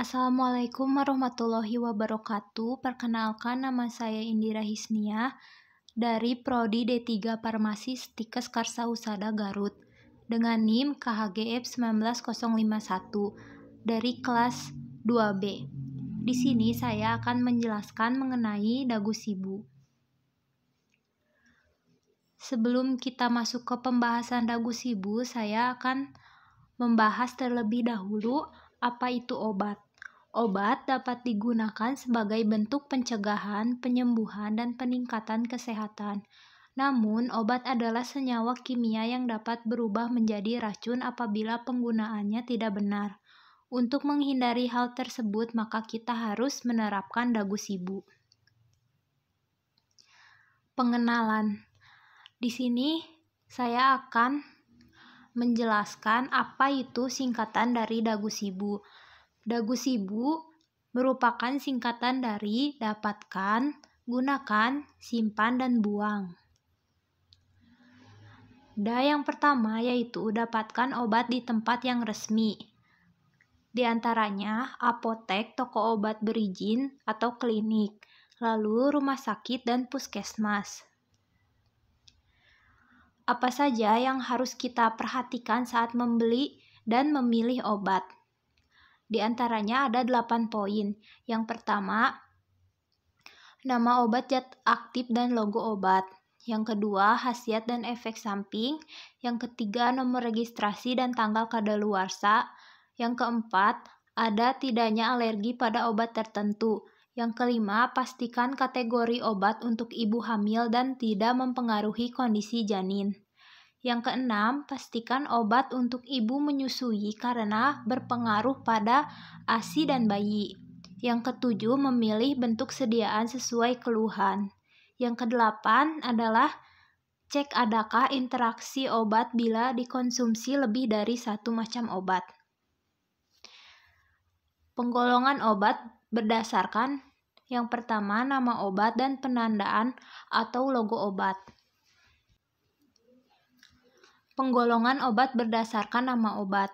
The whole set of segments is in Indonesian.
Assalamualaikum warahmatullahi wabarakatuh. Perkenalkan nama saya Indira Hisnia dari Prodi D3 Farmasi Stikes Karsa Usada Garut dengan NIM KHGF 19051 dari kelas 2B. Di sini saya akan menjelaskan mengenai dagu sibu. Sebelum kita masuk ke pembahasan dagu sibu, saya akan membahas terlebih dahulu apa itu obat. Obat dapat digunakan sebagai bentuk pencegahan, penyembuhan, dan peningkatan kesehatan. Namun, obat adalah senyawa kimia yang dapat berubah menjadi racun apabila penggunaannya tidak benar. Untuk menghindari hal tersebut, maka kita harus menerapkan dagu sibu. Pengenalan di sini, saya akan menjelaskan apa itu singkatan dari dagu sibu. Dagu Sibu merupakan singkatan dari dapatkan, gunakan, simpan, dan buang. Da yang pertama yaitu dapatkan obat di tempat yang resmi. Di antaranya apotek, toko obat berizin atau klinik, lalu rumah sakit dan puskesmas. Apa saja yang harus kita perhatikan saat membeli dan memilih obat? Di antaranya ada 8 poin. Yang pertama, nama obat zat aktif dan logo obat. Yang kedua, khasiat dan efek samping. Yang ketiga, nomor registrasi dan tanggal kadaluarsa. Yang keempat, ada tidaknya alergi pada obat tertentu. Yang kelima, pastikan kategori obat untuk ibu hamil dan tidak mempengaruhi kondisi janin. Yang keenam, pastikan obat untuk ibu menyusui karena berpengaruh pada ASI dan bayi. Yang ketujuh, memilih bentuk sediaan sesuai keluhan. Yang kedelapan adalah cek adakah interaksi obat bila dikonsumsi lebih dari satu macam obat. Penggolongan obat berdasarkan yang pertama nama obat dan penandaan atau logo obat penggolongan obat berdasarkan nama obat,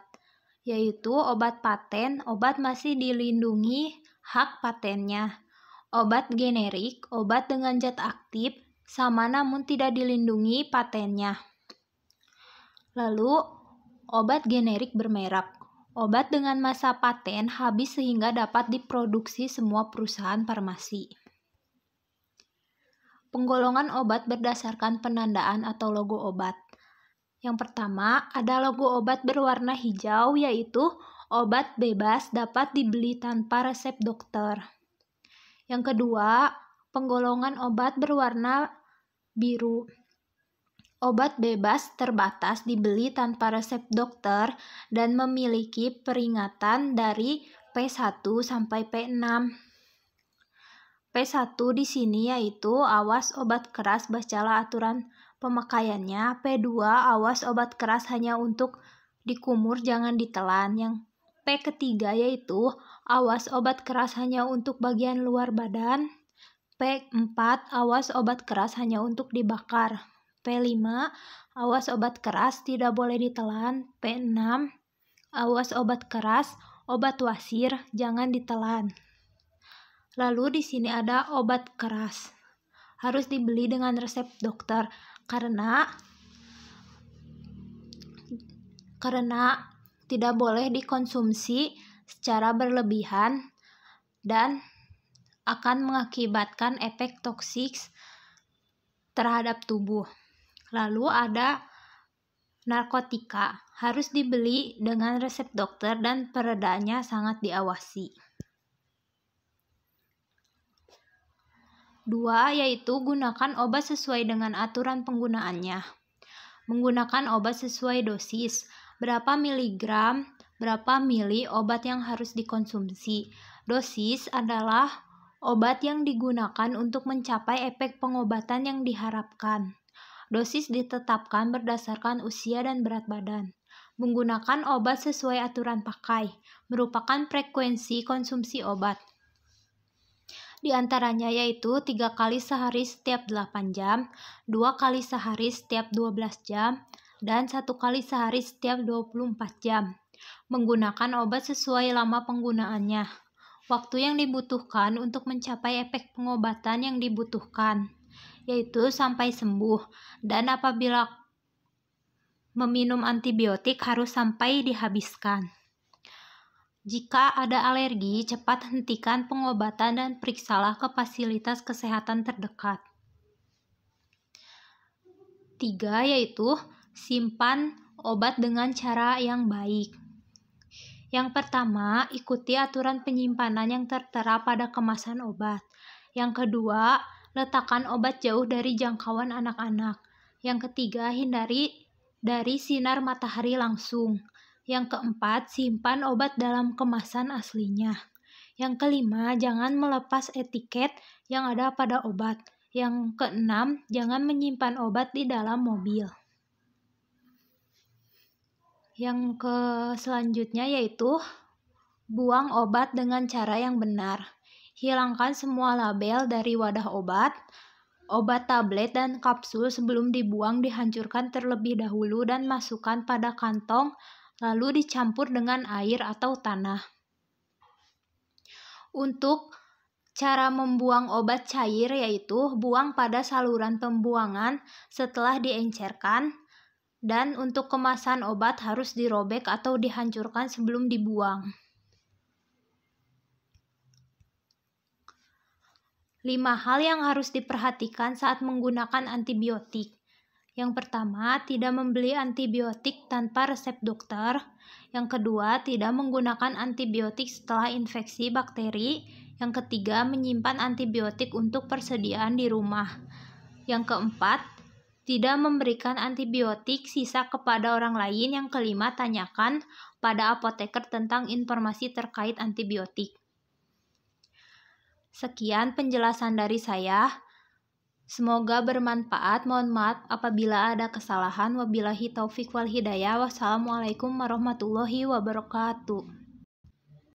yaitu obat paten, obat masih dilindungi hak patennya, obat generik, obat dengan zat aktif, sama namun tidak dilindungi patennya. Lalu, obat generik bermerek. Obat dengan masa paten habis sehingga dapat diproduksi semua perusahaan farmasi. Penggolongan obat berdasarkan penandaan atau logo obat. Yang pertama, ada logo obat berwarna hijau yaitu obat bebas dapat dibeli tanpa resep dokter. Yang kedua, penggolongan obat berwarna biru. Obat bebas terbatas dibeli tanpa resep dokter dan memiliki peringatan dari P1 sampai P6. P1 di sini yaitu awas obat keras bacalah aturan Pemakaiannya P2 awas obat keras hanya untuk dikumur jangan ditelan. Yang P ketiga yaitu awas obat keras hanya untuk bagian luar badan. P4 awas obat keras hanya untuk dibakar. P5 awas obat keras tidak boleh ditelan. P6 awas obat keras, obat wasir jangan ditelan. Lalu di sini ada obat keras harus dibeli dengan resep dokter karena karena tidak boleh dikonsumsi secara berlebihan dan akan mengakibatkan efek toksik terhadap tubuh. Lalu ada narkotika, harus dibeli dengan resep dokter dan peredanya sangat diawasi. Dua, yaitu gunakan obat sesuai dengan aturan penggunaannya. Menggunakan obat sesuai dosis, berapa miligram, berapa mili obat yang harus dikonsumsi. Dosis adalah obat yang digunakan untuk mencapai efek pengobatan yang diharapkan. Dosis ditetapkan berdasarkan usia dan berat badan. Menggunakan obat sesuai aturan pakai merupakan frekuensi konsumsi obat di antaranya yaitu 3 kali sehari setiap 8 jam, 2 kali sehari setiap 12 jam, dan 1 kali sehari setiap 24 jam. Menggunakan obat sesuai lama penggunaannya. Waktu yang dibutuhkan untuk mencapai efek pengobatan yang dibutuhkan, yaitu sampai sembuh, dan apabila meminum antibiotik harus sampai dihabiskan. Jika ada alergi, cepat hentikan pengobatan dan periksalah ke fasilitas kesehatan terdekat. Tiga, yaitu simpan obat dengan cara yang baik. Yang pertama, ikuti aturan penyimpanan yang tertera pada kemasan obat. Yang kedua, letakkan obat jauh dari jangkauan anak-anak. Yang ketiga, hindari dari sinar matahari langsung. Yang keempat, simpan obat dalam kemasan aslinya. Yang kelima, jangan melepas etiket yang ada pada obat. Yang keenam, jangan menyimpan obat di dalam mobil. Yang ke selanjutnya yaitu buang obat dengan cara yang benar. Hilangkan semua label dari wadah obat, obat tablet dan kapsul sebelum dibuang dihancurkan terlebih dahulu dan masukkan pada kantong lalu dicampur dengan air atau tanah. Untuk cara membuang obat cair yaitu buang pada saluran pembuangan setelah diencerkan dan untuk kemasan obat harus dirobek atau dihancurkan sebelum dibuang. 5 hal yang harus diperhatikan saat menggunakan antibiotik. Yang pertama, tidak membeli antibiotik tanpa resep dokter. Yang kedua, tidak menggunakan antibiotik setelah infeksi bakteri. Yang ketiga, menyimpan antibiotik untuk persediaan di rumah. Yang keempat, tidak memberikan antibiotik sisa kepada orang lain. Yang kelima, tanyakan pada apoteker tentang informasi terkait antibiotik. Sekian penjelasan dari saya. Semoga bermanfaat. Mohon maaf apabila ada kesalahan. Wabillahi taufik wal hidayah. Wassalamualaikum warahmatullahi wabarakatuh.